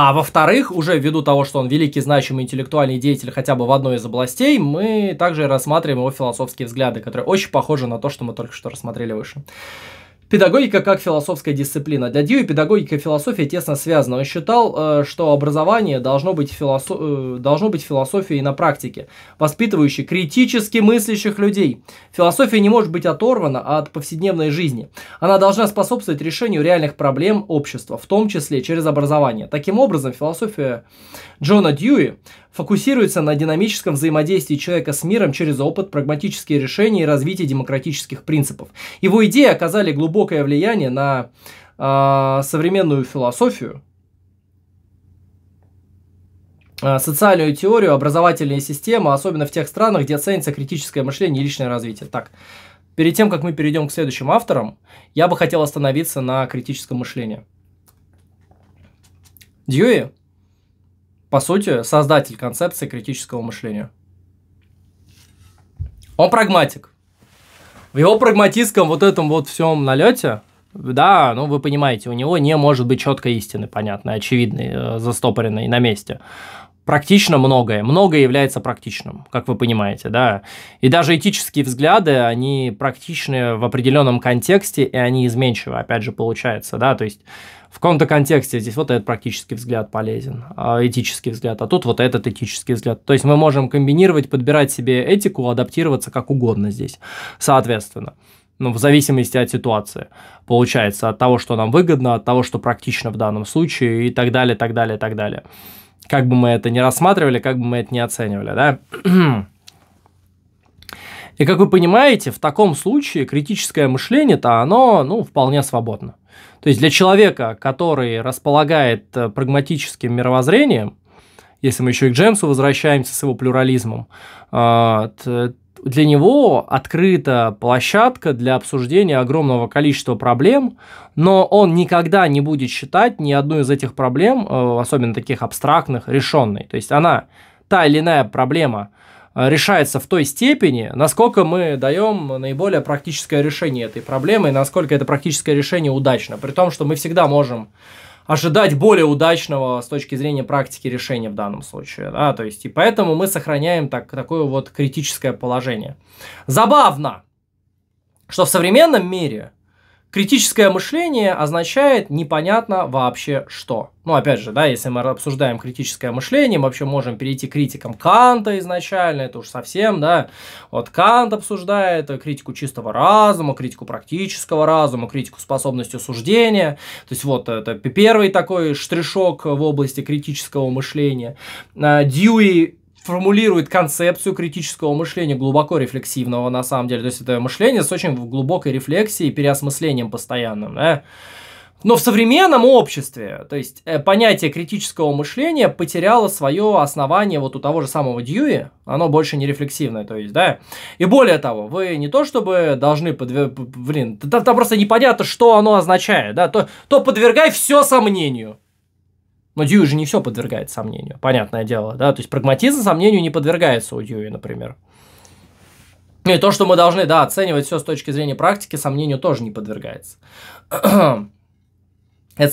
а во-вторых, уже ввиду того, что он великий, значимый интеллектуальный деятель хотя бы в одной из областей, мы также рассматриваем его философские взгляды, которые очень похожи на то, что мы только что рассмотрели выше. Педагогика как философская дисциплина. Для Дьюи педагогика и философия тесно связаны. Он считал, э, что образование должно быть, философ... Э, должно быть философией на практике, воспитывающей критически мыслящих людей. Философия не может быть оторвана от повседневной жизни. Она должна способствовать решению реальных проблем общества, в том числе через образование. Таким образом, философия Джона Дьюи фокусируется на динамическом взаимодействии человека с миром через опыт, прагматические решения и развитие демократических принципов. Его идеи оказали глубокую глубокое влияние на э, современную философию, а, социальную теорию, образовательные системы, особенно в тех странах, где ценится критическое мышление и личное развитие. Так, перед тем, как мы перейдем к следующим авторам, я бы хотел остановиться на критическом мышлении. Дьюи, по сути, создатель концепции критического мышления. Он прагматик. В его прагматистском вот этом вот всем налете, да, ну вы понимаете, у него не может быть четкой истины, понятной, очевидной, э, застопоренной на месте практично многое. Многое является практичным, как вы понимаете, да. И даже этические взгляды, они практичны в определенном контексте, и они изменчивы, опять же, получается, да. То есть в каком-то контексте здесь вот этот практический взгляд полезен, а, этический взгляд, а тут вот этот этический взгляд. То есть мы можем комбинировать, подбирать себе этику, адаптироваться как угодно здесь, соответственно. Ну, в зависимости от ситуации, получается, от того, что нам выгодно, от того, что практично в данном случае и так далее, так далее, так далее. Как бы мы это ни рассматривали, как бы мы это ни оценивали, да? И как вы понимаете, в таком случае критическое мышление-то оно ну, вполне свободно. То есть для человека, который располагает э, прагматическим мировоззрением, если мы еще и к Джемсу возвращаемся с его плюрализмом, а, для него открыта площадка для обсуждения огромного количества проблем, но он никогда не будет считать ни одну из этих проблем, э, особенно таких абстрактных, решенной. То есть она, та или иная проблема – Э, решается в той степени, насколько мы даем наиболее практическое решение этой проблемы и насколько это практическое решение удачно. При том, что мы всегда можем ожидать более удачного с точки зрения практики решения в данном случае. Да? То есть, и поэтому мы сохраняем так, такое вот критическое положение. Забавно, что в современном мире – Критическое мышление означает непонятно вообще что. Ну, опять же, да, если мы обсуждаем критическое мышление, мы вообще можем перейти к критикам Канта изначально, это уж совсем, да. Вот Кант обсуждает э, критику чистого разума, критику практического разума, критику способности суждения. То есть, вот это первый такой штришок в области критического мышления. Э, Дьюи формулирует концепцию критического мышления, глубоко рефлексивного на самом деле. То есть это мышление с очень глубокой рефлексией и переосмыслением постоянным. Да? Но в современном обществе, то есть э, понятие критического мышления потеряло свое основание вот у того же самого Дьюи, оно больше не рефлексивное, то есть, да. И более того, вы не то чтобы должны, подвергать, блин, там, там просто непонятно, что оно означает, да, то, то подвергай все сомнению. Но Дьюи же не все подвергает сомнению, понятное дело, да, то есть прагматизм сомнению не подвергается у Дьюи, например. И то, что мы должны, да, оценивать все с точки зрения практики, сомнению тоже не подвергается. Это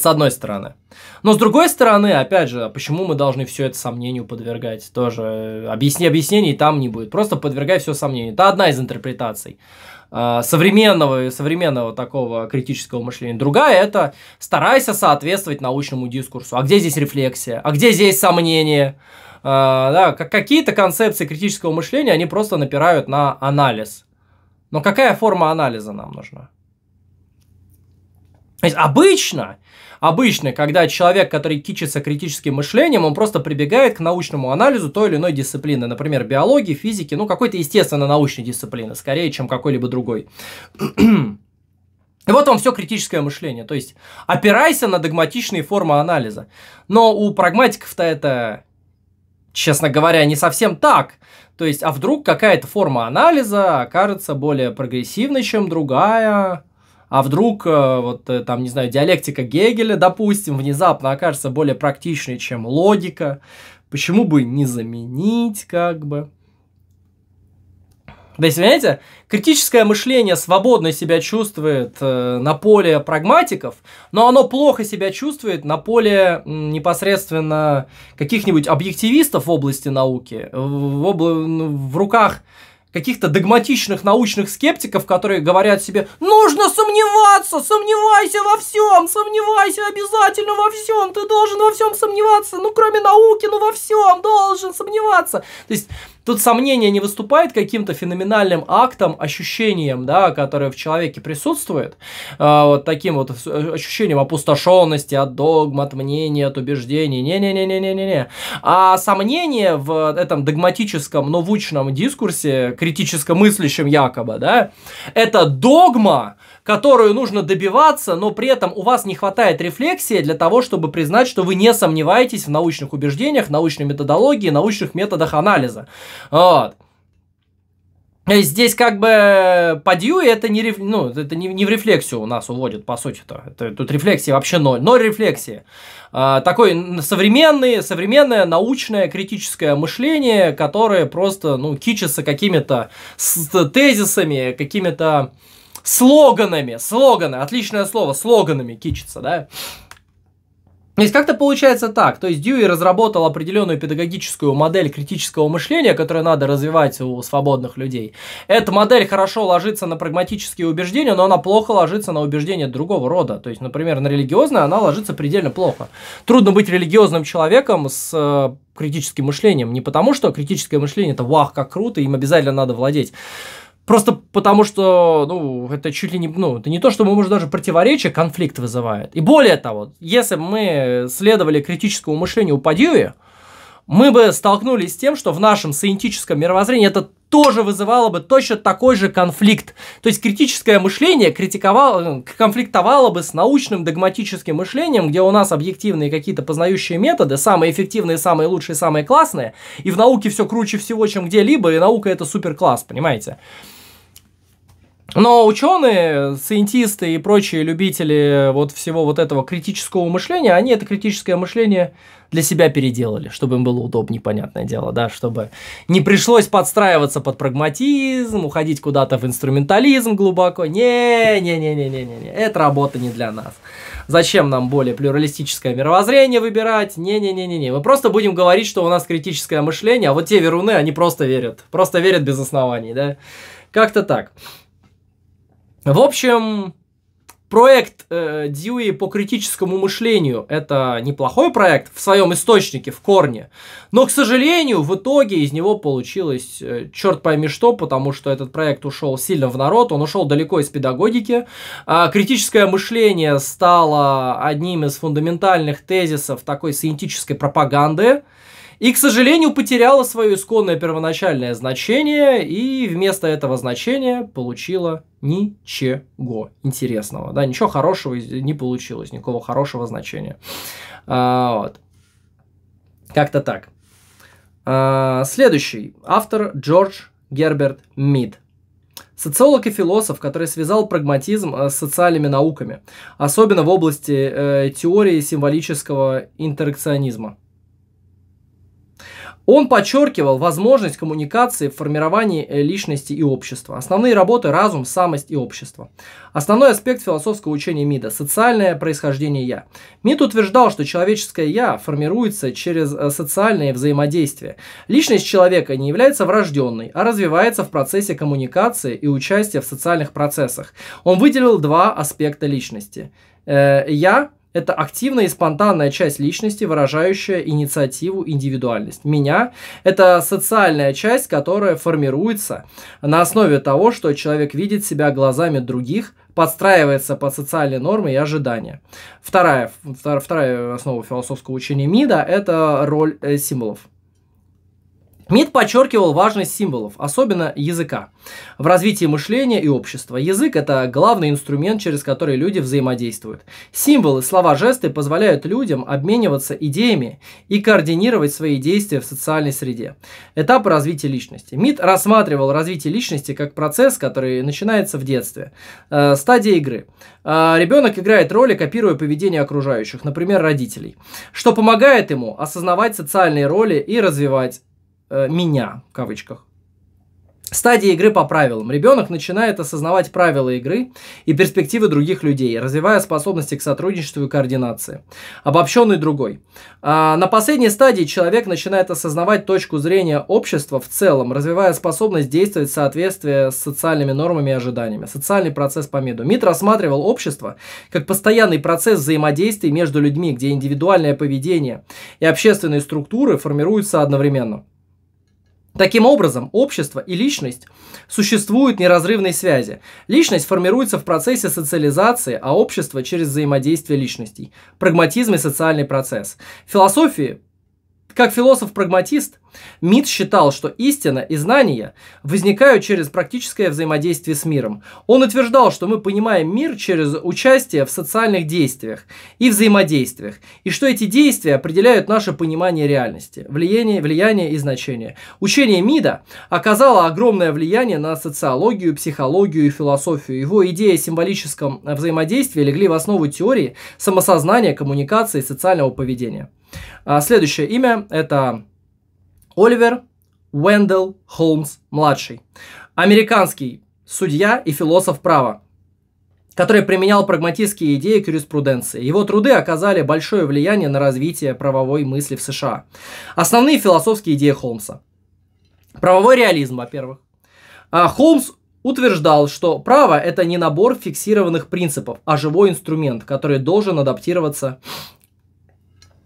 с одной стороны. Но с другой стороны, опять же, а почему мы должны все это сомнению подвергать? Тоже э, объясни, объяснений там не будет. Просто подвергай все сомнению. Это одна из интерпретаций. Э, современного, современного такого критического мышления. Другая – это старайся соответствовать научному дискурсу. А где здесь рефлексия? А где здесь сомнение? Э, да, какие-то концепции критического мышления, они просто напирают на анализ. Но какая форма анализа нам нужна? То есть обычно Обычно, когда человек, который кичится критическим мышлением, он просто прибегает к научному анализу той или иной дисциплины, например, биологии, физики, ну какой-то естественно научной дисциплины, скорее, чем какой-либо другой. И вот вам все критическое мышление, то есть опирайся на догматичные формы анализа. Но у прагматиков-то это, честно говоря, не совсем так. То есть, а вдруг какая-то форма анализа окажется более прогрессивной, чем другая? А вдруг, э, вот э, там, не знаю, диалектика Гегеля, допустим, внезапно окажется более практичной, чем логика. Почему бы не заменить, как бы? То есть, понимаете, критическое мышление свободно себя чувствует э, на поле прагматиков, но оно плохо себя чувствует на поле м, непосредственно каких-нибудь объективистов в области науки, в, в, ну, в руках каких-то догматичных научных скептиков, которые говорят себе, нужно сомневаться, сомневайся во всем, сомневайся обязательно во всем, ты должен во всем сомневаться, ну кроме науки, ну во всем должен сомневаться. То есть Тут сомнение не выступает каким-то феноменальным актом, ощущением, да, которое в человеке присутствует, э, вот таким вот э, ощущением опустошенности от догм, от мнения, от убеждений, не-не-не-не-не-не. А сомнение в этом догматическом, новучном дискурсе, критическо мыслящем якобы, да, это догма, которую нужно добиваться, но при этом у вас не хватает рефлексии для того, чтобы признать, что вы не сомневаетесь в научных убеждениях, научной методологии, научных методах анализа. Вот. Здесь как бы по это не, реф... ну, это не, не в рефлексию у нас уводит, по сути-то. тут рефлексии вообще ноль. Ноль рефлексии. А, такое современное, современное научное критическое мышление, которое просто ну, кичится какими-то тезисами, какими-то слоганами, слоганы, отличное слово, слоганами кичится, да. То есть как-то получается так, то есть Дьюи разработал определенную педагогическую модель критического мышления, которую надо развивать у свободных людей. Эта модель хорошо ложится на прагматические убеждения, но она плохо ложится на убеждения другого рода. То есть, например, на религиозное она ложится предельно плохо. Трудно быть религиозным человеком с э, критическим мышлением, не потому что критическое мышление это вах, как круто, им обязательно надо владеть. Просто потому что, ну, это чуть ли не, ну, это не то, что, мы можем даже противоречие, конфликт вызывает. И более того, если бы мы следовали критическому мышлению по Дьюи, мы бы столкнулись с тем, что в нашем саентическом мировоззрении это тоже вызывало бы точно такой же конфликт. То есть критическое мышление критиковало, э, конфликтовало бы с научным догматическим мышлением, где у нас объективные какие-то познающие методы, самые эффективные, самые лучшие, самые классные, и в науке все круче всего, чем где-либо, и наука это супер класс, понимаете? Но ученые, сcientисты и прочие любители вот всего вот этого критического мышления, они это критическое мышление для себя переделали, чтобы им было удобнее, понятное дело, да, чтобы не пришлось подстраиваться под прагматизм, уходить куда-то в инструментализм глубоко. Не-не-не-не-не-не, это работа не для нас. Зачем нам более плюралистическое мировоззрение выбирать? Не-не-не-не-не. Мы просто будем говорить, что у нас критическое мышление, а вот те веруны, они просто верят. Просто верят без оснований, да. Как-то так. В общем, проект э, Дьюи по критическому мышлению – это неплохой проект в своем источнике, в корне. Но, к сожалению, в итоге из него получилось э, черт пойми что, потому что этот проект ушел сильно в народ, он ушел далеко из педагогики. Э, критическое мышление стало одним из фундаментальных тезисов такой сиентической пропаганды. И, к сожалению, потеряла свое исконное первоначальное значение и вместо этого значения получила ничего интересного. Да, ничего хорошего не получилось, никакого хорошего значения. А, вот. Как-то так. А, следующий. Автор Джордж Герберт Мид. Социолог и философ, который связал прагматизм э, с социальными науками, особенно в области э, теории символического интеракционизма. Он подчеркивал возможность коммуникации в формировании э, личности и общества. Основные работы – разум, самость и общество. Основной аспект философского учения МИДа – социальное происхождение «я». МИД утверждал, что человеческое «я» формируется через э, социальные взаимодействия. Личность человека не является врожденной, а развивается в процессе коммуникации и участия в социальных процессах. Он выделил два аспекта личности. Э, «Я» Это активная и спонтанная часть личности, выражающая инициативу, индивидуальность. Меня – это социальная часть, которая формируется на основе того, что человек видит себя глазами других, подстраивается под социальные нормы и ожидания. Вторая, вторая основа философского учения МИДа – это роль э, символов. МИД подчеркивал важность символов, особенно языка, в развитии мышления и общества. Язык – это главный инструмент, через который люди взаимодействуют. Символы, слова, жесты позволяют людям обмениваться идеями и координировать свои действия в социальной среде. Этап развития личности. МИД рассматривал развитие личности как процесс, который начинается в детстве. Э, стадия игры. Э, ребенок играет роли, копируя поведение окружающих, например, родителей, что помогает ему осознавать социальные роли и развивать э, меня, в кавычках. Стадия игры по правилам. Ребенок начинает осознавать правила игры и перспективы других людей, развивая способности к сотрудничеству и координации. Обобщенный другой. А на последней стадии человек начинает осознавать точку зрения общества в целом, развивая способность действовать в соответствии с социальными нормами и ожиданиями. Социальный процесс по МИДу. МИД рассматривал общество как постоянный процесс взаимодействия между людьми, где индивидуальное поведение и общественные структуры формируются одновременно. Таким образом, общество и личность существуют в неразрывной связи. Личность формируется в процессе социализации, а общество через взаимодействие личностей. Прагматизм и социальный процесс. В философии, как философ-прагматист, Мид считал, что истина и знания возникают через практическое взаимодействие с миром. Он утверждал, что мы понимаем мир через участие в социальных действиях и взаимодействиях, и что эти действия определяют наше понимание реальности, влияние, влияние и значение. Учение Мида оказало огромное влияние на социологию, психологию и философию. Его идеи о символическом взаимодействии легли в основу теории самосознания, коммуникации и социального поведения. А следующее имя – это Оливер Уэндел Холмс-младший, американский судья и философ права, который применял прагматистские идеи к юриспруденции. Его труды оказали большое влияние на развитие правовой мысли в США. Основные философские идеи Холмса. Правовой реализм, во-первых. А, Холмс утверждал, что право – это не набор фиксированных принципов, а живой инструмент, который должен адаптироваться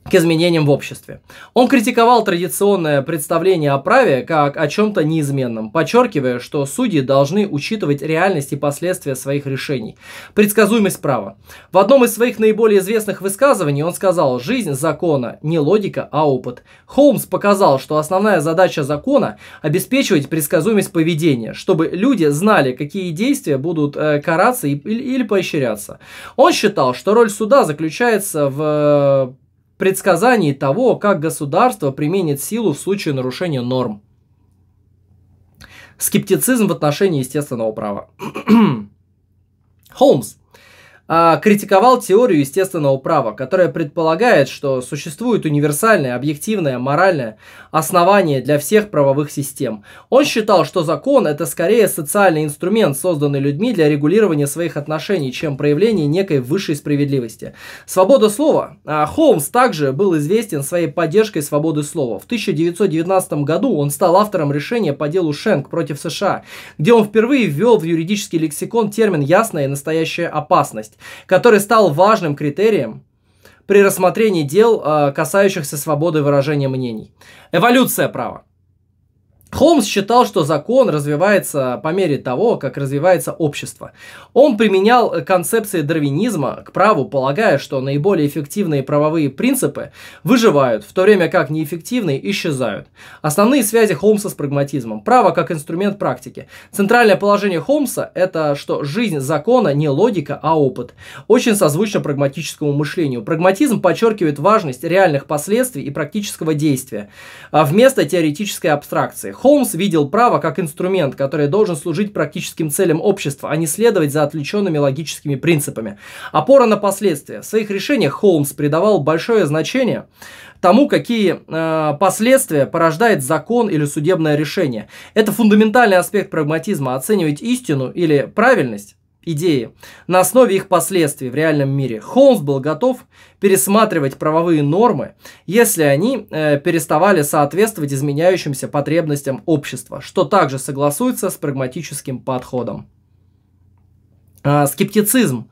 к изменениям в обществе. Он критиковал традиционное представление о праве как о чем-то неизменном, подчеркивая, что судьи должны учитывать реальность и последствия своих решений. Предсказуемость права. В одном из своих наиболее известных высказываний он сказал «Жизнь закона – не логика, а опыт». Холмс показал, что основная задача закона – обеспечивать предсказуемость поведения, чтобы люди знали, какие действия будут э, караться или поощряться. Он считал, что роль суда заключается в э, предсказаний того, как государство применит силу в случае нарушения норм. Скептицизм в отношении естественного права. Холмс а, критиковал теорию естественного права, которая предполагает, что существует универсальное, объективное, моральное основание для всех правовых систем. Он считал, что закон – это скорее социальный инструмент, созданный людьми для регулирования своих отношений, чем проявление некой высшей справедливости. Свобода слова. А, Холмс также был известен своей поддержкой свободы слова. В 1919 году он стал автором решения по делу Шенк против США, где он впервые ввел в юридический лексикон термин «ясная и настоящая опасность» который стал важным критерием при рассмотрении дел, а, касающихся свободы выражения мнений. Эволюция права. Холмс считал, что закон развивается по мере того, как развивается общество. Он применял э, концепции дарвинизма к праву, полагая, что наиболее эффективные правовые принципы выживают, в то время как неэффективные исчезают. Основные связи Холмса с прагматизмом. Право как инструмент практики. Центральное положение Холмса – это что жизнь закона не логика, а опыт. Очень созвучно прагматическому мышлению. Прагматизм подчеркивает важность реальных последствий и практического действия, а вместо теоретической абстракции. Холмс видел право как инструмент, который должен служить практическим целям общества, а не следовать за отвлеченными логическими принципами. Опора на последствия. В своих решениях Холмс придавал большое значение тому, какие э, последствия порождает закон или судебное решение. Это фундаментальный аспект прагматизма – оценивать истину или правильность идеи на основе их последствий в реальном мире. Холмс был готов пересматривать правовые нормы, если они э, переставали соответствовать изменяющимся потребностям общества, что также согласуется с прагматическим подходом. Э, скептицизм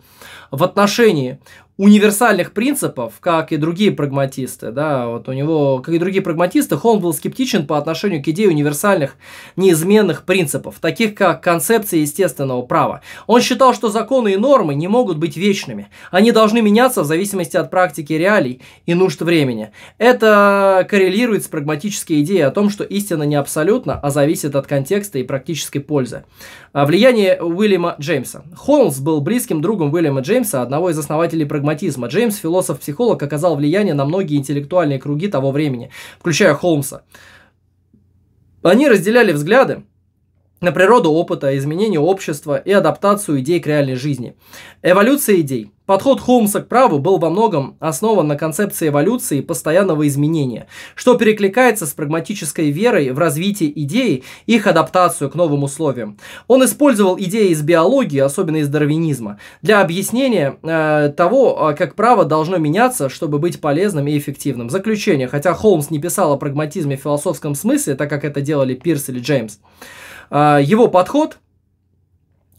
в отношении универсальных принципов, как и другие прагматисты, да, вот у него, как и другие прагматисты, Холм был скептичен по отношению к идее универсальных неизменных принципов, таких как концепция естественного права. Он считал, что законы и нормы не могут быть вечными, они должны меняться в зависимости от практики реалий и нужд времени. Это коррелирует с прагматической идеей о том, что истина не абсолютна, а зависит от контекста и практической пользы. А, влияние Уильяма Джеймса. Холмс был близким другом Уильяма Джеймса, одного из основателей прагматизма прагматизма. Джеймс, философ-психолог, оказал влияние на многие интеллектуальные круги того времени, включая Холмса. Они разделяли взгляды, на природу опыта, изменение общества и адаптацию идей к реальной жизни. Эволюция идей – Подход Холмса к праву был во многом основан на концепции эволюции и постоянного изменения, что перекликается с прагматической верой в развитие идеи и их адаптацию к новым условиям. Он использовал идеи из биологии, особенно из дарвинизма, для объяснения э, того, а, как право должно меняться, чтобы быть полезным и эффективным. Заключение, хотя Холмс не писал о прагматизме в философском смысле, так как это делали Пирс или Джеймс, э, его подход –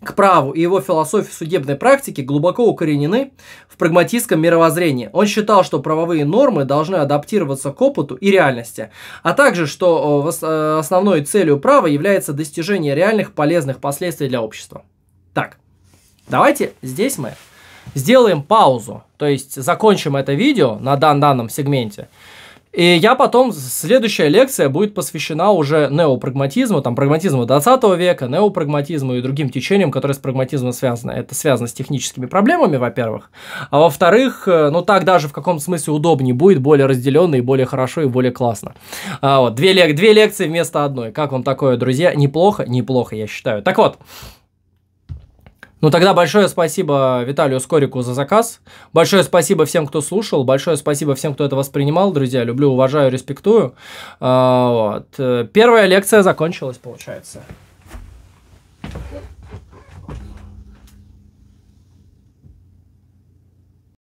к праву и его философии судебной практики глубоко укоренены в прагматистском мировоззрении. Он считал, что правовые нормы должны адаптироваться к опыту и реальности, а также, что э, э, основной целью права является достижение реальных полезных последствий для общества. Так, давайте здесь мы сделаем паузу, то есть закончим это видео на дан данном сегменте – и я потом, следующая лекция будет посвящена уже неопрагматизму, там, прагматизму 20 века, неопрагматизму и другим течениям, которые с прагматизмом связаны. Это связано с техническими проблемами, во-первых. А во-вторых, э, ну, так даже в каком смысле удобнее будет, более разделенно и более хорошо, и более классно. А, вот, две, лек две лекции вместо одной. Как вам такое, друзья? Неплохо? Неплохо, я считаю. Так вот, ну тогда большое спасибо Виталию Скорику за заказ. Большое спасибо всем, кто слушал. Большое спасибо всем, кто это воспринимал, друзья. Люблю, уважаю, респектую. А, вот. Первая лекция закончилась, получается.